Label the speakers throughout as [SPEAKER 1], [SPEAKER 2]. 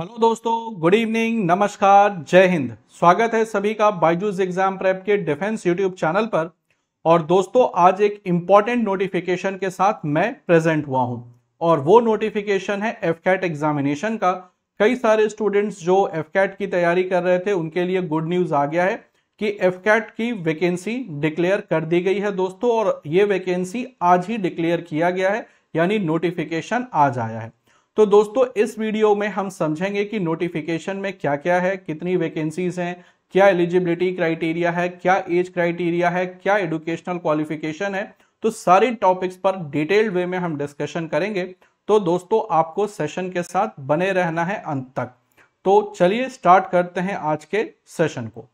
[SPEAKER 1] hello दोस्तों good evening नमस्कार जय हिंद स्वागत है सभी का बाइजूज एग्जाम प्रेप के डिफेंस यूट्यूब चैनल पर और दोस्तों आज एक इम्पॉर्टेंट नोटिफिकेशन के साथ मैं प्रेजेंट हुआ हूं और वो नोटिफिकेशन है एफ कैट एग्जामिनेशन का कई सारे स्टूडेंट्स जो एफ कैट की तैयारी कर रहे थे उनके लिए गुड न्यूज़ आ गया है कि एफ कैट की वैकेंसी डिक्लेयर कर दी गई है दोस्तों और ये वैकेंसी आज ही डिक्लेयर किया गया है यानी नोटिफिकेशन आज आया है तो दोस्तों इस वीडियो में हम समझेंगे कि नोटिफिकेशन में क्या क्या है कितनी वैकेंसीज हैं क्या एलिजिबिलिटी क्राइटेरिया है क्या एज क्राइटेरिया है क्या एडुकेशनल क्वालिफिकेशन है तो सारे टॉपिक्स पर डिटेल्ड वे में हम डिस्कशन करेंगे तो दोस्तों आपको सेशन के साथ बने रहना है अंत तक तो चलिए स्टार्ट करते हैं आज के सेशन को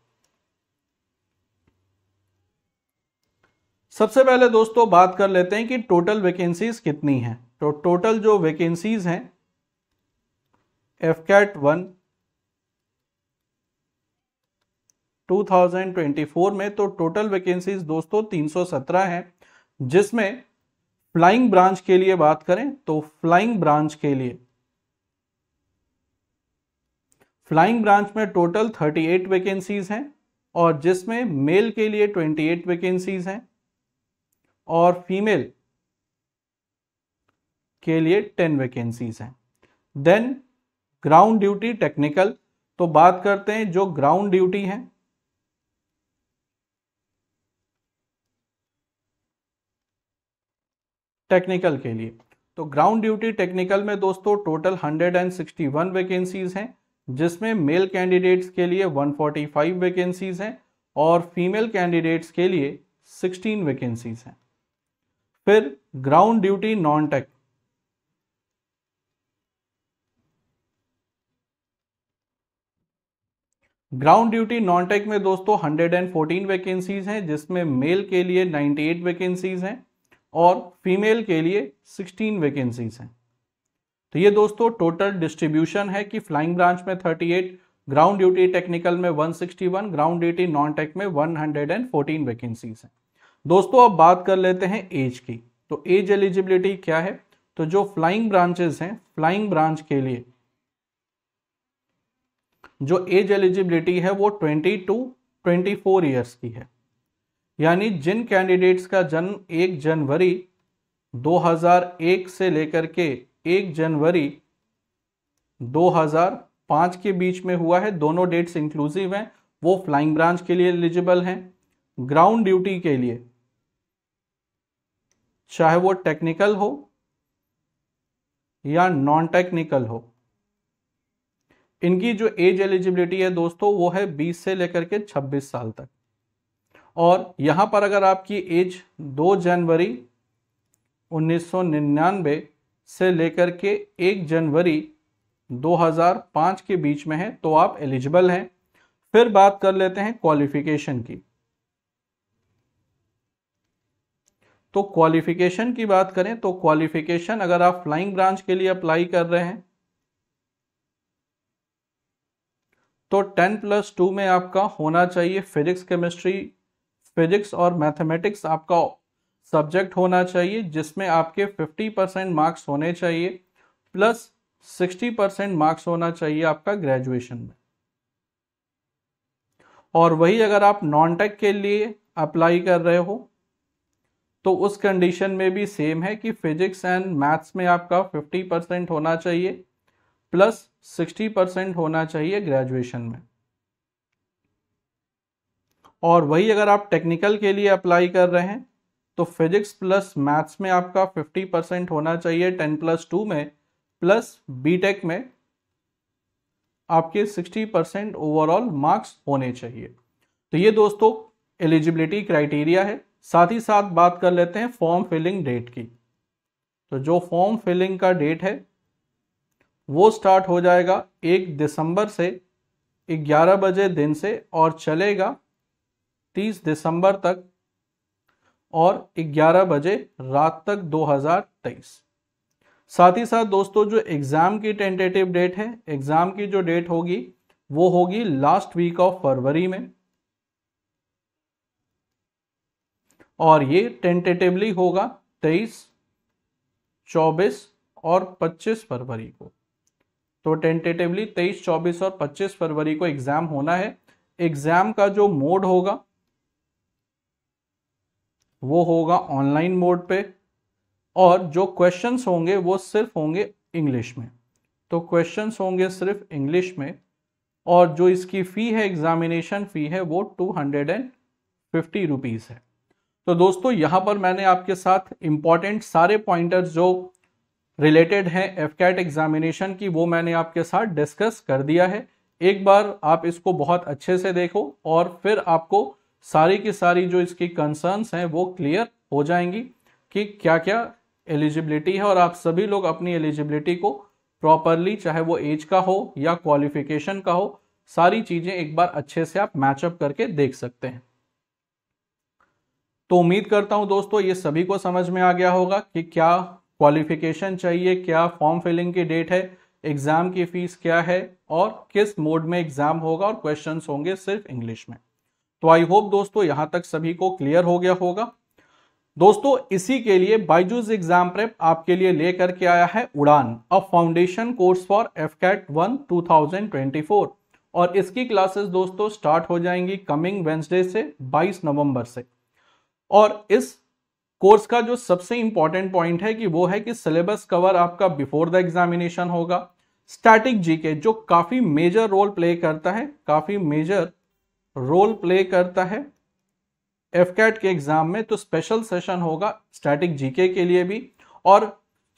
[SPEAKER 1] सबसे पहले दोस्तों बात कर लेते हैं कि टोटल वैकेंसीज कितनी हैं तो टोटल जो वैकेंसीज हैं एफ कैट वन 2024 में तो टोटल वैकेंसीज दोस्तों 317 हैं जिसमें फ्लाइंग ब्रांच के लिए बात करें तो फ्लाइंग ब्रांच के लिए फ्लाइंग ब्रांच में टोटल 38 वैकेंसीज हैं और जिसमें मेल के लिए 28 वैकेंसीज हैं और फीमेल के लिए 10 वैकेंसीज हैं देन ग्राउंड ड्यूटी टेक्निकल तो बात करते हैं जो ग्राउंड ड्यूटी है टेक्निकल के लिए तो ग्राउंड ड्यूटी टेक्निकल में दोस्तों टोटल 161 वैकेंसीज हैं जिसमें मेल कैंडिडेट्स के लिए 145 वैकेंसीज हैं और फीमेल कैंडिडेट्स के लिए 16 वैकेंसीज हैं फिर ground duty non tech ground duty non tech में दोस्तों 114 वैकेंसीज हैं जिसमें मेल के लिए 98 वैकेंसीज हैं और फीमेल के लिए 16 वैकेंसीज हैं तो ये दोस्तों टोटल डिस्ट्रीब्यूशन है कि फ्लाइंग ब्रांच में 38 ग्राउंड ड्यूटी टेक्निकल में 161 ग्राउंड ड्यूटी नॉन टेक में 114 वैकेंसीज हैं दोस्तों अब बात कर लेते हैं एज की तो एज एलिजिबिलिटी क्या है तो जो फ्लाइंग ब्रांचेस हैं फ्लाइंग ब्रांच के लिए जो एज एलिजिबिलिटी है वो twenty two twenty four years की है यानी जिन कैंडिडेट्स का जन्म एक जनवरी 2001 से लेकर के एक जनवरी 2005 के बीच में हुआ है दोनों डेट्स इंक्लूसिव हैं वो फ्लाइंग ब्रांच के लिए एलिजिबल हैं ग्राउंड ड्यूटी के लिए चाहे वो टेक्निकल हो या नॉन टेक्निकल हो इनकी जो एज एलिजिबिलिटी है दोस्तों वो है बीस से लेकर के छब्बीस साल तक और यहां पर अगर आपकी एज दो जनवरी 1999 से लेकर के एक जनवरी 2005 के बीच में है तो आप एलिजिबल हैं फिर बात कर लेते हैं क्वालिफिकेशन की तो क्वालिफिकेशन की बात करें तो क्वालिफिकेशन अगर आप फ्लाइंग ब्रांच के लिए अप्लाई कर रहे हैं तो टेन प्लस टू में आपका होना चाहिए फिजिक्स केमिस्ट्री फिजिक्स और मैथमेटिक्स आपका सब्जेक्ट होना चाहिए जिसमें आपके 50 परसेंट मार्क्स होने चाहिए प्लस 60 परसेंट मार्क्स होना चाहिए आपका ग्रेजुएशन में और वही अगर आप नॉन टेक के लिए अप्लाई कर रहे हो तो उस कंडीशन में भी सेम है कि फिजिक्स एंड मैथ्स में आपका 50 परसेंट होना चाहिए प्लस सिक्सटी परसेंट होना चाहिए ग्रेजुएशन में और वही अगर आप टेक्निकल के लिए अप्लाई कर रहे हैं तो फिजिक्स प्लस मैथ्स में आपका फिफ्टी परसेंट होना चाहिए टेन प्लस टू में प्लस बीटेक में आपके सिक्सटी परसेंट ओवरऑल मार्क्स होने चाहिए तो ये दोस्तों एलिजिबिलिटी क्राइटेरिया है साथ ही साथ बात कर लेते हैं फॉर्म फिलिंग डेट की तो जो फॉर्म फिलिंग का डेट है वो स्टार्ट हो जाएगा एक दिसंबर से ग्यारह बजे दिन से और चलेगा तीस दिसंबर तक और ग्यारह बजे रात तक 2023 साथ ही साथ दोस्तों जो एग्ज़ाम की टेंटेटिव डेट है एग्ज़ाम की जो डेट होगी वो होगी लास्ट वीक ऑफ फरवरी में और ये टेंटेटिवली होगा 23, 24 और 25 फरवरी को तो टेंटेटिवली तेईस चौबीस और पच्चीस फरवरी को एग्जाम होना है एग्जाम का जो मोड होगा वो होगा ऑनलाइन मोड पे और जो क्वेश्चंस होंगे वो सिर्फ होंगे इंग्लिश में तो क्वेश्चंस होंगे सिर्फ इंग्लिश में और जो इसकी फ़ी है एग्जामिनेशन फ़ी है वो two hundred and fifty rupees है तो दोस्तों यहां पर मैंने आपके साथ इंपॉर्टेंट सारे पॉइंटर्स जो रिलेटेड है एफ कैट एग्जामिनेशन की वो मैंने आपके साथ डिस्कस कर दिया है एक बार आप इसको बहुत अच्छे से देखो और फिर आपको सारी की सारी जो इसकी कंसर्न्स हैं वो क्लियर हो जाएंगी कि क्या क्या एलिजिबिलिटी है और आप सभी लोग अपनी एलिजिबिलिटी को प्रॉपरली चाहे वो एज का हो या क्वालिफिकेशन का हो सारी चीज़ें एक बार अच्छे से आप मैचअप करके देख सकते हैं तो उम्मीद करता हूं दोस्तों ये सभी को समझ में आ गया होगा कि क्या क्वालिफिकेशन चाहिए क्या फॉर्म फिलिंग की डेट है एग्जाम की फीस क्या है और किस मोड में एग्जाम होगा और क्वेश्चंस होंगे सिर्फ इंग्लिश में तो आई होप दोस्तों यहां तक सभी को क्लियर हो गया होगा दोस्तों इसी के लिए बाइजूज एग्जाम प्रेप आपके लिए लेकर के आया है Udaan a foundation course for AFCAT one और इसकी क्लासेस दोस्तों स्टार्ट हो जाएंगी कमिंग वेंसडे से 22 नवंबर से और इस कोर्स का जो सबसे इंपॉर्टेंट पॉइंट है कि वो है कि सिलेबस कवर आपका बिफोर द एग्जामिनेशन होगा स्टैटिक जीके जो काफी मेजर रोल प्ले करता है काफी मेजर रोल प्ले करता है एफ के एग्जाम में तो स्पेशल सेशन होगा स्टैटिक जीके के लिए भी और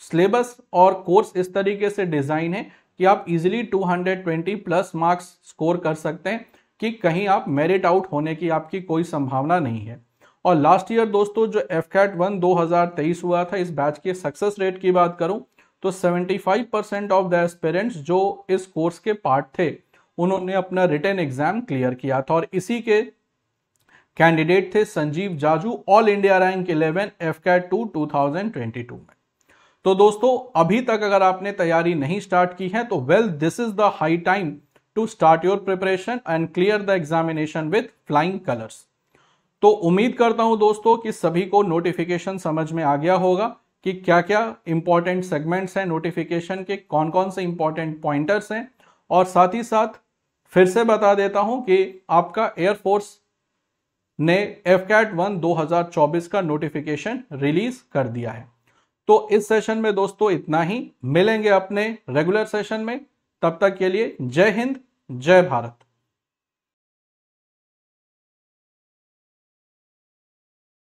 [SPEAKER 1] सिलेबस और कोर्स इस तरीके से डिजाइन है कि आप इजिली 220 प्लस मार्क्स स्कोर कर सकते हैं कि कहीं आप मेरिट आउट होने की आपकी कोई संभावना नहीं है और लास्ट ईयर दोस्तों जो एफ कैट वन दो हुआ था इस बैच के सक्सेस रेट की बात करूं तो 75 परसेंट ऑफ द एस्पेरेंट्स जो इस कोर्स के पार्ट थे उन्होंने अपना रिटर्न एग्जाम क्लियर किया था और इसी के कैंडिडेट थे Sanjeev Jaju all India rank 11 AFCAT two two में तो दोस्तों अभी तक अगर आपने तैयारी नहीं स्टार्ट की है तो well this is the high time to start your preparation and clear the examination with flying colours तो उम्मीद करता हूं दोस्तों कि सभी को नोटिफिकेशन समझ में आ गया होगा कि क्या क्या इंपॉर्टेंट सेगमेंट्स हैं नोटिफिकेशन के कौन कौन से इंपॉर्टेंट पॉइंटर्स हैं और साथ ही साथ फिर से बता देता हूं कि आपका एयरफोर्स ने एफ कैट वन दो का नोटिफिकेशन रिलीज कर दिया है तो इस सेशन में दोस्तों इतना ही मिलेंगे अपने रेगुलर सेशन में तब तक के लिए जय हिंद जय भारत